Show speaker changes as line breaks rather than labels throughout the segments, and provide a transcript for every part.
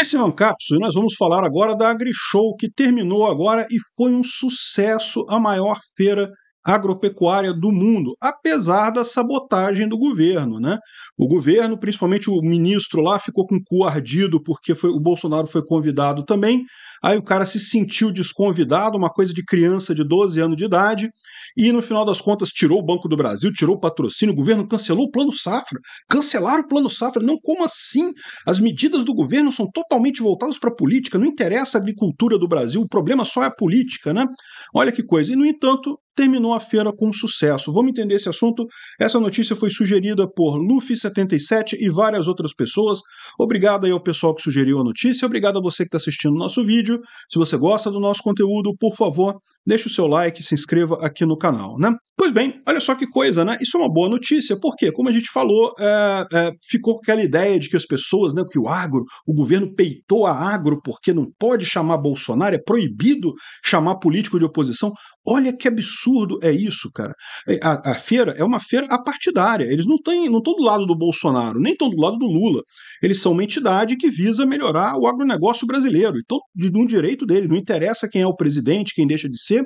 Esse é Mancapso, nós vamos falar agora da AgriShow, que terminou agora e foi um sucesso, a maior feira agropecuária do mundo, apesar da sabotagem do governo. Né? O governo, principalmente o ministro lá, ficou com o cu ardido porque foi, o Bolsonaro foi convidado também. Aí o cara se sentiu desconvidado, uma coisa de criança de 12 anos de idade, e no final das contas tirou o Banco do Brasil, tirou o patrocínio, o governo cancelou o Plano Safra, cancelaram o Plano Safra. Não, como assim? As medidas do governo são totalmente voltadas para a política, não interessa a agricultura do Brasil, o problema só é a política, né? Olha que coisa. E, no entanto, terminou a feira com sucesso. Vamos entender esse assunto? Essa notícia foi sugerida por Luffy77 e várias outras pessoas. Obrigado aí ao pessoal que sugeriu a notícia, obrigado a você que está assistindo o nosso vídeo. Se você gosta do nosso conteúdo, por favor, deixe o seu like, se inscreva aqui no canal, né? Pois bem, olha só que coisa, né? Isso é uma boa notícia, Por quê? como a gente falou, é, é, ficou com aquela ideia de que as pessoas, né, que o agro, o governo peitou a agro porque não pode chamar Bolsonaro, é proibido chamar político de oposição. Olha que absurdo é isso, cara. É, a, a feira é uma feira apartidária. Eles não estão não do lado do Bolsonaro, nem estão do lado do Lula. Eles são uma entidade que visa melhorar o agronegócio brasileiro. Então, de um direito dele, não interessa quem é o presidente, quem deixa de ser.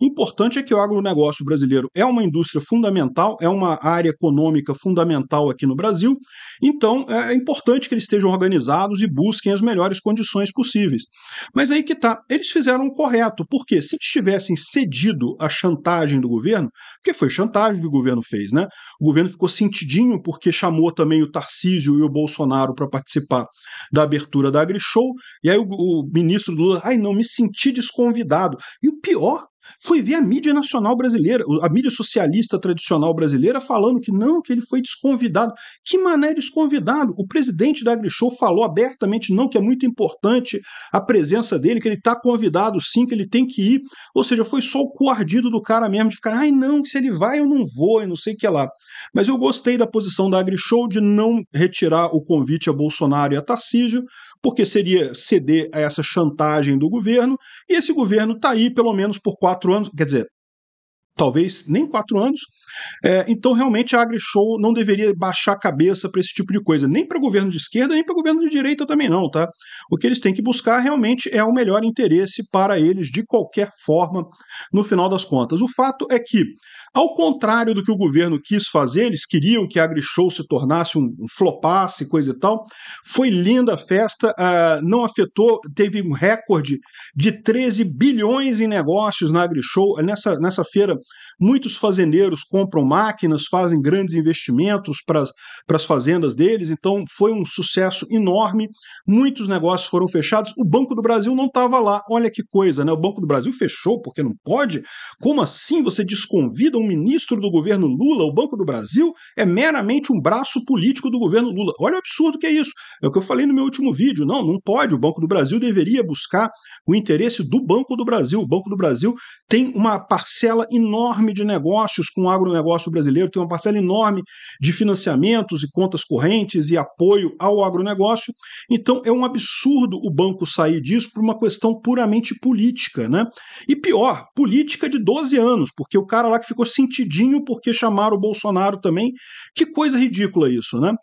O importante é que o agronegócio brasileiro é uma indústria fundamental, é uma área econômica fundamental aqui no Brasil. Então, é, é importante que eles estejam organizados e busquem as melhores condições possíveis. Mas aí que tá. Eles fizeram o correto, porque se estivessem cedidos cedido à chantagem do governo, porque foi chantagem que o governo fez, né? O governo ficou sentidinho porque chamou também o Tarcísio e o Bolsonaro para participar da abertura da AgriShow, e aí o, o ministro Lula, ai não, me senti desconvidado. E o pior foi ver a mídia nacional brasileira, a mídia socialista tradicional brasileira, falando que não, que ele foi desconvidado. Que mané desconvidado? O presidente da AgriShow falou abertamente não, que é muito importante a presença dele, que ele está convidado sim, que ele tem que ir. Ou seja, foi só o coardido do cara mesmo de ficar, ai não, que se ele vai eu não vou, e não sei o que lá. Mas eu gostei da posição da AgriShow de não retirar o convite a Bolsonaro e a Tarcísio, porque seria ceder a essa chantagem do governo, e esse governo está aí pelo menos por quatro quatro anos, quer dizer, talvez nem quatro anos. É, então, realmente, a AgriShow não deveria baixar a cabeça para esse tipo de coisa, nem para governo de esquerda, nem para governo de direita também não, tá? O que eles têm que buscar realmente é o melhor interesse para eles, de qualquer forma, no final das contas. O fato é que, ao contrário do que o governo quis fazer, eles queriam que a AgriShow se tornasse um, um flopasse, coisa e tal. Foi linda a festa, uh, não afetou, teve um recorde de 13 bilhões em negócios na AgriShow, nessa, nessa feira Muitos fazendeiros compram máquinas, fazem grandes investimentos para as fazendas deles, então foi um sucesso enorme. Muitos negócios foram fechados. O Banco do Brasil não estava lá. Olha que coisa, né? O Banco do Brasil fechou porque não pode? Como assim você desconvida um ministro do governo Lula? O Banco do Brasil é meramente um braço político do governo Lula. Olha o absurdo que é isso. É o que eu falei no meu último vídeo. Não, não pode. O Banco do Brasil deveria buscar o interesse do Banco do Brasil. O Banco do Brasil tem uma parcela enorme enorme de negócios com o agronegócio brasileiro, tem uma parcela enorme de financiamentos e contas correntes e apoio ao agronegócio. Então é um absurdo o banco sair disso por uma questão puramente política, né? E pior, política de 12 anos, porque o cara lá que ficou sentidinho porque chamaram o Bolsonaro também. Que coisa ridícula isso, né?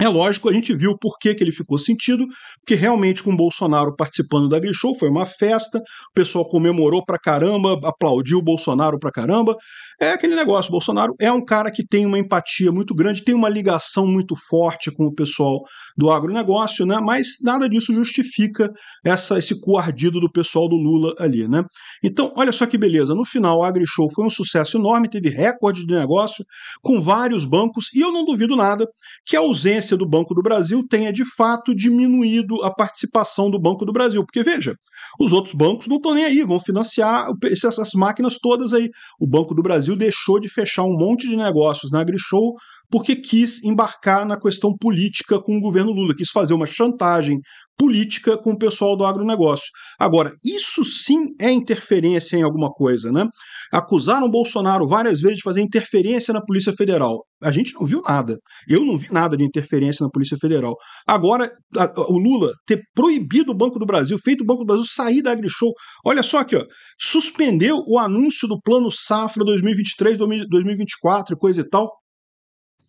É lógico, a gente viu por que, que ele ficou sentido, porque realmente com o Bolsonaro participando da Grishow foi uma festa, o pessoal comemorou pra caramba, aplaudiu o Bolsonaro pra caramba. É aquele negócio, o Bolsonaro é um cara que tem uma empatia muito grande, tem uma ligação muito forte com o pessoal do agronegócio, né? Mas nada disso justifica essa, esse coardido do pessoal do Lula ali, né? Então, olha só que beleza, no final a Grishow foi um sucesso enorme, teve recorde de negócio com vários bancos, e eu não duvido nada que a ausência falência do Banco do Brasil tenha de fato diminuído a participação do Banco do Brasil. Porque, veja, os outros bancos não estão nem aí, vão financiar essas máquinas todas aí. O Banco do Brasil deixou de fechar um monte de negócios na AgriShow porque quis embarcar na questão política com o governo Lula, quis fazer uma chantagem política com o pessoal do agronegócio. Agora, isso sim é interferência em alguma coisa, né? Acusaram Bolsonaro várias vezes de fazer interferência na Polícia Federal. A gente não viu nada. Eu não vi nada de interferência na Polícia Federal. Agora, a, a, o Lula ter proibido o Banco do Brasil, feito o Banco do Brasil sair da AgriShow. Olha só aqui, ó. Suspendeu o anúncio do Plano Safra 2023-2024 coisa e tal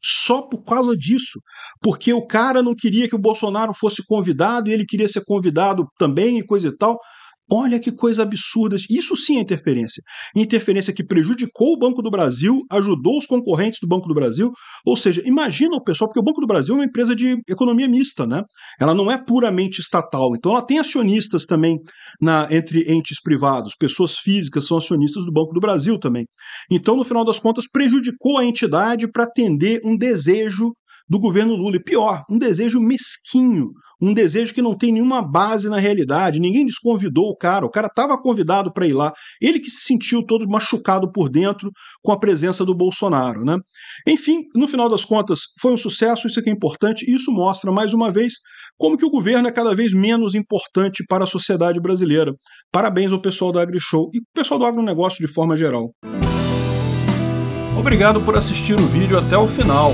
só por causa disso, porque o cara não queria que o Bolsonaro fosse convidado e ele queria ser convidado também e coisa e tal. Olha que coisa absurda. Isso sim é interferência. Interferência que prejudicou o Banco do Brasil, ajudou os concorrentes do Banco do Brasil. Ou seja, imagina o pessoal, porque o Banco do Brasil é uma empresa de economia mista, né? Ela não é puramente estatal. Então ela tem acionistas também na, entre entes privados. Pessoas físicas são acionistas do Banco do Brasil também. Então, no final das contas, prejudicou a entidade para atender um desejo do governo Lula. E pior, um desejo mesquinho um desejo que não tem nenhuma base na realidade. Ninguém desconvidou o cara, o cara estava convidado para ir lá. Ele que se sentiu todo machucado por dentro com a presença do Bolsonaro, né? Enfim, no final das contas, foi um sucesso, isso é que é importante, e isso mostra mais uma vez como que o governo é cada vez menos importante para a sociedade brasileira. Parabéns ao pessoal da AgriShow e ao pessoal do agronegócio de forma geral. Obrigado por assistir o vídeo até o final.